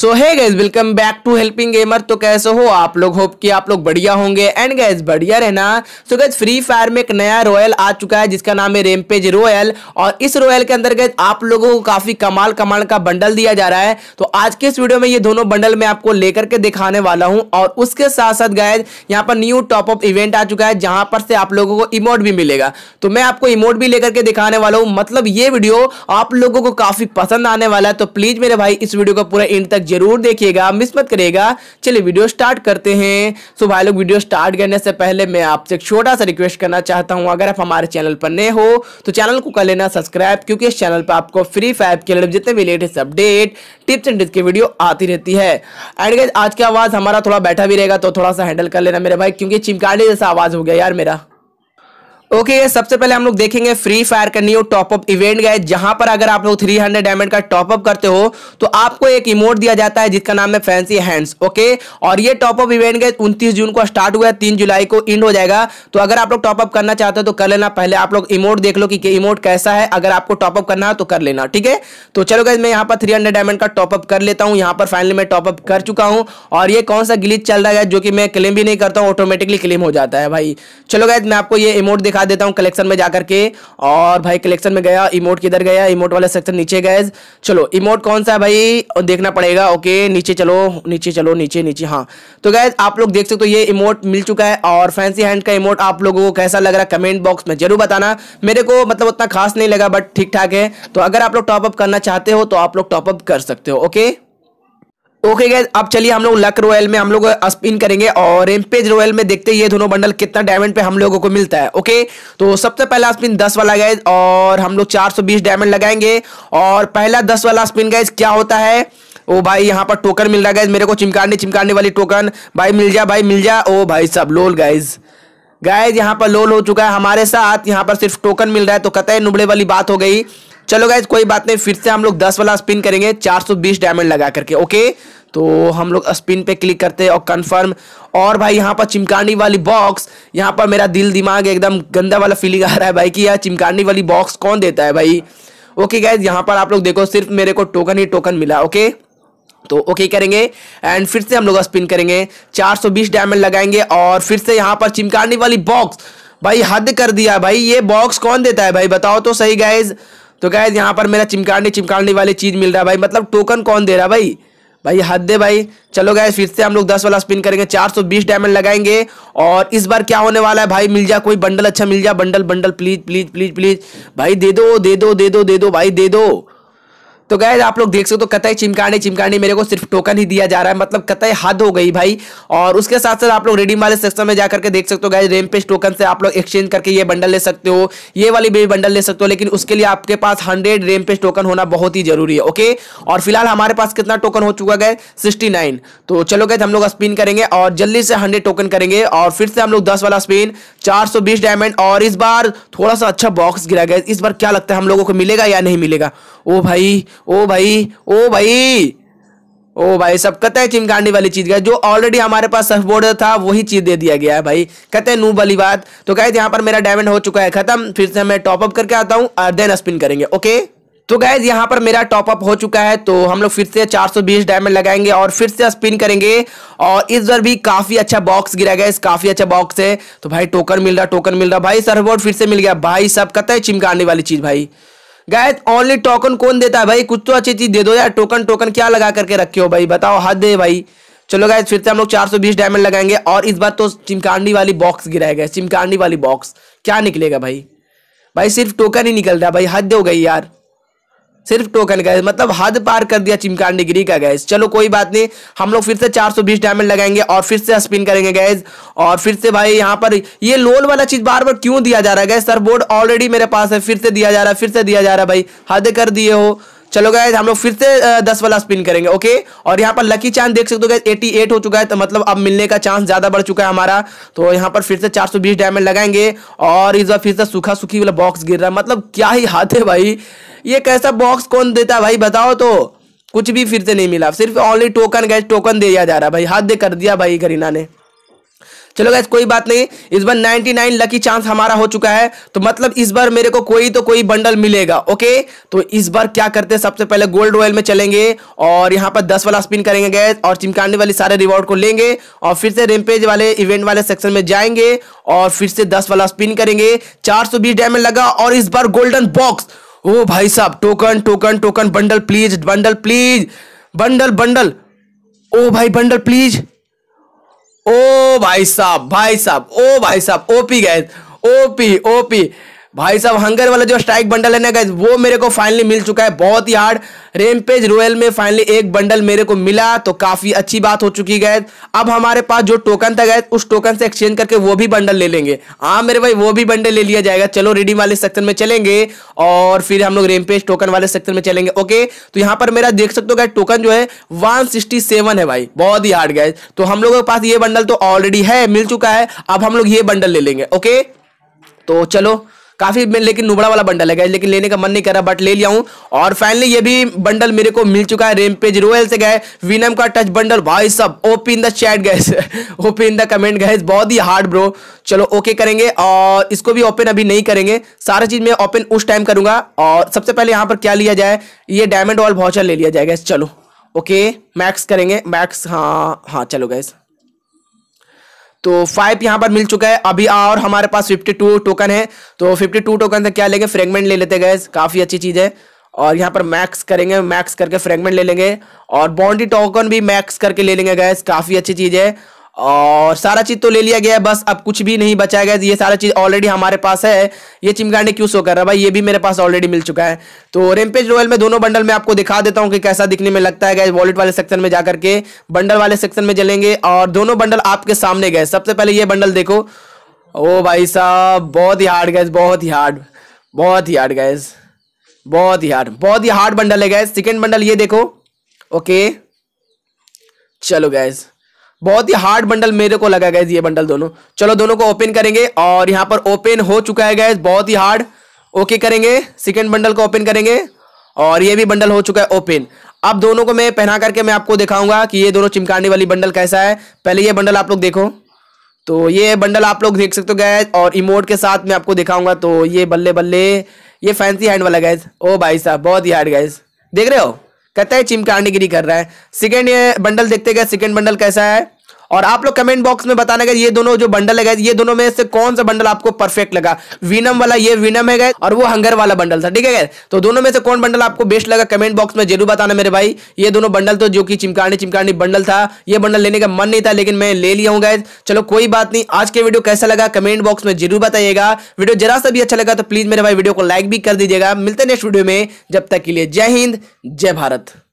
so hi guys welcome back to Helping Gamer तो कैसे हो आप लोग होप कि आप लोग बढ़िया होंगे एंड गैस बढ़िया रहना सो गैस फ्री फायर में एक नया रॉयल आ चुका है जिसका नाम है रेमपेज रॉयल और इस रॉयल के अंदर गैस आप लोगों को काफी कमाल कमाल का बंडल दिया जा रहा है तो आज के इस वीडियो में ये दोनों बंडल मैं आपको लेकर के दिखाने वाला हूँ और उसके साथ साथ गैस यहाँ पर न्यू टॉप अप इवेंट आ चुका है जहां पर से आप लोगों को इमोट भी मिलेगा तो मैं आपको इमोट भी लेकर के दिखाने वाला हूँ मतलब ये वीडियो आप लोगों को काफी पसंद आने वाला है तो प्लीज मेरे भाई इस वीडियो को पूरा इंड तक जरूर देखिएगा मिस मत करेगा चलिए वीडियो स्टार्ट करते हैं सो भाई लोग वीडियो स्टार्ट करने से पहले मैं आपसे एक छोटा सा रिक्वेस्ट करना चाहता हूँ अगर आप हमारे चैनल पर नए हो तो चैनल को कर लेना सब्सक्राइब क्योंकि इस चैनल पर आपको फ्री फायर के लिए जितने भी latest update tips and tricks की वीडियो आती रहती है एंड आज की आवाज़ हमारा थोड़ा बैठा भी रहेगा तो थोड़ा सा हैंडल कर लेना मेरे भाई क्योंकि चिमकाने जैसा आवाज़ हो गया यार मेरा ओके okay, सबसे पहले हम लोग देखेंगे फ्री फायर का न्यू टॉपअप इवेंट गए जहां पर अगर आप लोग 300 हंड्रेड डायमंड का टॉपअप करते हो तो आपको एक इमोट दिया जाता है जिसका नाम है फैंसी हैंड्स ओके और ये टॉपअप इवेंट गए 29 जून को स्टार्ट हुआ है 3 जुलाई को एंड हो जाएगा तो अगर आप लोग टॉपअप करना चाहते हो तो कर लेना पहले आप लोग इमोट देख लो कि इमोट कैसा है अगर आपको टॉपअप करना है तो कर लेना ठीक है तो चलो गए मैं यहाँ पर थ्री डायमंड का टॉपअप कर लेता हूँ यहाँ पर फाइनली मैं टॉपअप कर चुका हूँ और ये कौन सा गिलीच चल रहा है जो कि मैं क्लेम भी नहीं करता हूँ ऑटोमेटिकली क्लेम हो जाता है भाई चलो गए मैं आपको ये इमोट दिखा दिखा देता हूँ कलेक्शन में जाकर के और भाई कलेक्शन में गया इमोट किधर गया इमोट वाला सेक्शन नीचे गए चलो इमोट कौन सा है भाई देखना पड़ेगा ओके नीचे चलो नीचे चलो नीचे नीचे हाँ तो गैज आप लोग देख सकते हो ये इमोट मिल चुका है और फैंसी हैंड का इमोट आप लोगों को कैसा लग रहा है कमेंट बॉक्स में जरूर बताना मेरे को मतलब उतना खास नहीं लगा बट ठीक ठाक है तो अगर आप लोग टॉपअप करना चाहते हो तो आप लोग टॉपअप कर सकते हो ओके ओके गैस अब चलिए हम लोग लक रॉयल में हम लोग स्पिन करेंगे और एमपेज रॉयल में देखते हैं ये दोनों बंडल कितना डायमंड पे हम लोगों को मिलता है ओके तो सबसे पहला स्पिन 10 वाला गैस और हम लोग 420 डायमंड लगाएंगे और पहला 10 वाला स्पिन गैस क्या होता है ओ भाई यहाँ पर टोकन मिल रहा है गैस मेरे को चिमकाने चिमकाने वाली टोकन भाई मिल जा भाई मिल जा ओ भाई सब लोल गाइज गाइज यहाँ पर लोल हो चुका है हमारे साथ यहाँ पर सिर्फ टोकन मिल रहा है तो कतः नुबड़े वाली बात हो गई चलो गाइज कोई बात नहीं फिर से हम लोग 10 वाला स्पिन करेंगे 420 डायमंड लगा करके ओके तो हम लोग स्पिन पे क्लिक करते हैं और कन्फर्म और भाई यहाँ पर चिमकानी वाली बॉक्स यहाँ पर मेरा दिल दिमाग एकदम गंदा वाला फीलिंग आ रहा है भाई कि यार चिमकानी वाली बॉक्स कौन देता है भाई ओके गैज यहाँ पर आप लोग देखो सिर्फ मेरे को टोकन ही टोकन मिला ओके तो ओके करेंगे एंड फिर से हम लोग स्पिन करेंगे 420 डायमंड लगाएंगे और फिर से यहाँ पर चिमकानी वाली बॉक्स भाई हद कर दिया भाई ये बॉक्स कौन देता है भाई बताओ तो सही गैज तो गैज यहाँ पर मेरा चिमकानी चिमकानी वाली चीज़ मिल रहा है भाई मतलब टोकन कौन दे रहा है भाई भाई हद है भाई चलो गए फिर से हम लोग दस वाला स्पिन करेंगे चार सौ बीस डायमंड लगाएंगे और इस बार क्या होने वाला है भाई मिल जाए कोई बंडल अच्छा मिल जाए bundle bundle please please please please भाई दे दो दे दो दे दो दे दो भाई दे दो तो गए आप लोग देख सकते हो तो कतई चिमकाने चिमकाने मेरे को सिर्फ टोकन ही दिया जा रहा है मतलब कतई हद हो गई भाई और उसके साथ साथ आप लोग रेडीम वाले सेक्शन में जाकर के देख सकते हो गए रेमपेज टोकन से आप लोग एक्सचेंज करके ये बंडल ले सकते हो ये वाली भी बंडल ले सकते हो लेकिन उसके लिए आपके पास हंड्रेड रेमपेज टोकन होना बहुत ही जरूरी है ओके और फिलहाल हमारे पास कितना टोकन हो चुका गए सिक्सटी तो चलो गए हम लोग स्पिन करेंगे और जल्दी से हंड्रेड टोकन करेंगे और फिर से हम लोग दस वाला स्पिन चार डायमंड और इस बार थोड़ा सा अच्छा बॉक्स गिरा गया इस बार क्या लगता है हम लोगों को मिलेगा या नहीं मिलेगा ओ भाई ओ भाई ओ भाई ओ भाई सब कत हैं चिमकांडी वाली चीज गया जो ऑलरेडी हमारे पास सर्फ बोर्ड था वही चीज दे दिया गया है भाई कहते हैं नूब वाली बात तो कहे यहाँ पर मेरा डायमंड हो चुका है खत्म फिर से मैं टॉपअप करके आता हूँ और देन स्पिन करेंगे ओके तो गैज यहाँ पर मेरा टॉप अप हो चुका है तो हम लोग फिर से 420 डायमंड लगाएंगे और फिर से स्पिन करेंगे और इस बार भी काफ़ी अच्छा बॉक्स गिरा गया इस काफ़ी अच्छा बॉक्स है तो भाई टोकन मिल रहा टोकन मिल रहा भाई सर्फ बोर्ड फिर से मिल गया भाई सब कत है चिमकाने वाली चीज़ भाई गायद ओनली टोकन कौन देता है भाई कुछ तो अच्छी चीज दे दो यार टोकन टोकन क्या लगा करके रखे हो भाई बताओ हद है भाई चलो गाय फिर से हम लोग 420 डायमंड लगाएंगे और इस बार तो चिमकांडी वाली बॉक्स गिराए गए चिमकांडी वाली बॉक्स क्या निकलेगा भाई भाई सिर्फ टोकन ही निकल रहा है भाई हद हो गई यार सिर्फ टोकन गैस मतलब हद पार कर दिया डिग्री का गैस चलो कोई बात नहीं हम लोग फिर से 420 डायमंड लगाएंगे और फिर से स्पिन करेंगे गैस और फिर से भाई यहाँ पर ये लोल वाला चीज बार बार क्यों दिया जा रहा है गैस सर बोर्ड ऑलरेडी मेरे पास है फिर से दिया जा रहा है फिर से दिया जा रहा है भाई हद कर दिए हो चलो गए हम लोग फिर से दस वाला स्पिन करेंगे ओके और यहाँ पर लकी चांद देख सकते हो एटी 88 हो चुका है तो मतलब अब मिलने का चांस ज़्यादा बढ़ चुका है हमारा तो यहाँ पर फिर से 420 डायमंड लगाएंगे और इस बार फिर से सूखा सूखी वाला बॉक्स गिर रहा है मतलब क्या ही हाथ है भाई ये कैसा बॉक्स कौन देता भाई बताओ तो कुछ भी फिर से नहीं मिला सिर्फ ओनली टोकन गैस टोकन दिया जा रहा भाई हाथ दे कर दिया भाई करीना ने चलो गैस कोई बात नहीं इस बार 99 लकी चांस हमारा हो चुका है तो मतलब इस बार मेरे को कोई तो कोई बंडल मिलेगा ओके तो इस बार क्या करते हैं सबसे पहले गोल्ड रॉयल में चलेंगे और यहां पर 10 वाला स्पिन करेंगे गैस और चिमकाने वाले सारे रिवॉर्ड को लेंगे और फिर से रेमपेज वाले इवेंट वाले सेक्शन में जाएंगे और फिर से दस वाला स्पिन करेंगे चार डायमंड लगा और इस बार गोल्डन बॉक्स ओ भाई साहब token token token bundle please bundle please bundle bundle ओ भाई बंडल प्लीज ओ भाई साहब भाई साहब ओ भाई साहब ओपी गैस ओपी ओपी भाई साहब हंगर वाला जो स्ट्राइक बंडल है ना गाइज वो मेरे को फाइनली मिल चुका है बहुत ही हार्ड रेमपेज रोयल में फाइनली एक बंडल मेरे को मिला तो काफ़ी अच्छी बात हो चुकी गए अब हमारे पास जो टोकन था गैस उस टोकन से एक्सचेंज करके वो भी बंडल ले लेंगे हाँ मेरे भाई वो भी बंडल ले लिया जाएगा चलो रिडीम वाले सेक्शन में चलेंगे और फिर हम लोग रेमपेज टोकन वाले सेक्शन में चलेंगे ओके तो यहाँ पर मेरा देख सकते हो गए टोकन जो है वन है भाई बहुत ही हार्ड गए तो हम लोगों के पास ये बंडल तो ऑलरेडी है मिल चुका है अब हम लोग ये बंडल ले लेंगे ओके तो चलो काफी लेकिन नुबड़ा वाला बंडल है लेकिन लेने का मन नहीं कर रहा बट ले लिया हूं और फाइनली ये भी बंडल मेरे को मिल चुका है रेमपेज रोयल से गए विनम का टच बंडल भाई सब OP in the chat guys OP in the comment guys बहुत ही हार्ड ब्रो चलो ओके करेंगे और इसको भी ओपन अभी नहीं करेंगे सारा चीज मैं ओपन उस टाइम करूंगा और सबसे पहले यहां पर क्या लिया जाए ये डायमंड वॉल भाचर ले लिया जाएगा चलो ओके मैक्स करेंगे मैक्स हाँ हाँ चलो गैस तो फाइव यहाँ पर मिल चुका है अभी और हमारे पास फिफ्टी टू टोकन है तो फिफ्टी टू टोकन से क्या लेंगे फ्रेगमेंट ले लेते गए काफ़ी अच्छी चीज़ है और यहाँ पर मैक्स करेंगे मैक्स करके फ्रेगमेंट ले लेंगे और बाउंड्री टोकन भी मैक्स करके ले लेंगे गैस काफ़ी अच्छी चीज़ है और सारा चीज तो ले लिया गया है बस अब कुछ भी नहीं बचा गया ये सारा चीज ऑलरेडी हमारे पास है ये चिमगांडे क्यों शो कर रहा है भाई ये भी मेरे पास ऑलरेडी मिल चुका है तो रेमपेज रॉयल में दोनों बंडल में आपको दिखा देता हूँ कि कैसा दिखने में लगता है गैस वॉलेट वाले सेक्शन में जाकर के बंडल वाले सेक्शन में चलेंगे और दोनों बंडल आपके सामने गए सबसे पहले ये बंडल देखो ओ भाई साहब बहुत ही हार्ड गैस बहुत ही हार्ड बहुत ही हार्ड गैस बहुत ही हार्ड बहुत ही हार्ड बंडल है गैस सेकेंड बंडल ये देखो ओके चलो गैस बहुत ही हार्ड बंडल मेरे को लगा गया ये बंडल दोनों चलो दोनों को ओपन करेंगे और यहाँ पर ओपन हो चुका है गैस बहुत ही हार्ड ओके करेंगे सेकेंड बंडल को ओपन करेंगे और ये भी बंडल हो चुका है ओपन अब दोनों को मैं पहना करके मैं आपको दिखाऊंगा कि ये दोनों चिमकाने वाली बंडल कैसा है पहले ये बंडल आप लोग देखो तो ये बंडल आप लोग देख सकते हो गैस और इमोट के साथ मैं आपको दिखाऊंगा तो ये बल्ले बल्ले ये फैंसी हैंड वाला गैस ओ भाई साहब बहुत ही हार्ड गैस देख रहे हो कहता है चिमकाने गिरी कर रहा है सेकेंड ये बंडल देखते गए सेकेंड बंडल कैसा है और आप लोग कमेंट बॉक्स में बताना ये दोनों जो बंडल है ये दोनों में से कौन सा बंडल आपको परफेक्ट लगा विनम वाला ये विनम है और वो हंगर वाला बंडल था ठीक है तो दोनों में से कौन बंडल आपको बेस्ट लगा कमेंट बॉक्स में जरूर बताना मेरे भाई ये दोनों बंडल तो जो कि चिमकानी चिमकानी बंडल था ये बंडल लेने का मन नहीं था लेकिन मैं ले लिया हूँ गैस चलो कोई बात नहीं आज के वीडियो कैसा लगा कमेंट बॉक्स में जरूर बताइएगा वीडियो जरा सा भी अच्छा लगा तो प्लीज मेरे भाई वीडियो को लाइक भी कर दीजिएगा मिलते नेक्स्ट वीडियो में जब तक के लिए जय हिंद जय भारत